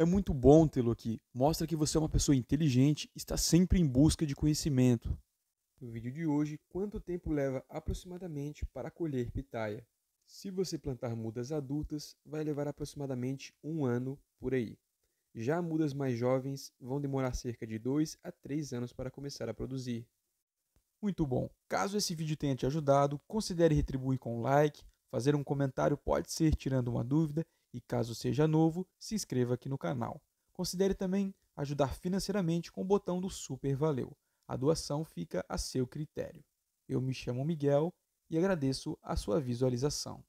É muito bom tê-lo aqui. Mostra que você é uma pessoa inteligente e está sempre em busca de conhecimento. No vídeo de hoje, quanto tempo leva aproximadamente para colher pitaia? Se você plantar mudas adultas, vai levar aproximadamente um ano por aí. Já mudas mais jovens vão demorar cerca de 2 a 3 anos para começar a produzir. Muito bom! Caso esse vídeo tenha te ajudado, considere retribuir com um like, Fazer um comentário pode ser tirando uma dúvida e, caso seja novo, se inscreva aqui no canal. Considere também ajudar financeiramente com o botão do Super Valeu. A doação fica a seu critério. Eu me chamo Miguel e agradeço a sua visualização.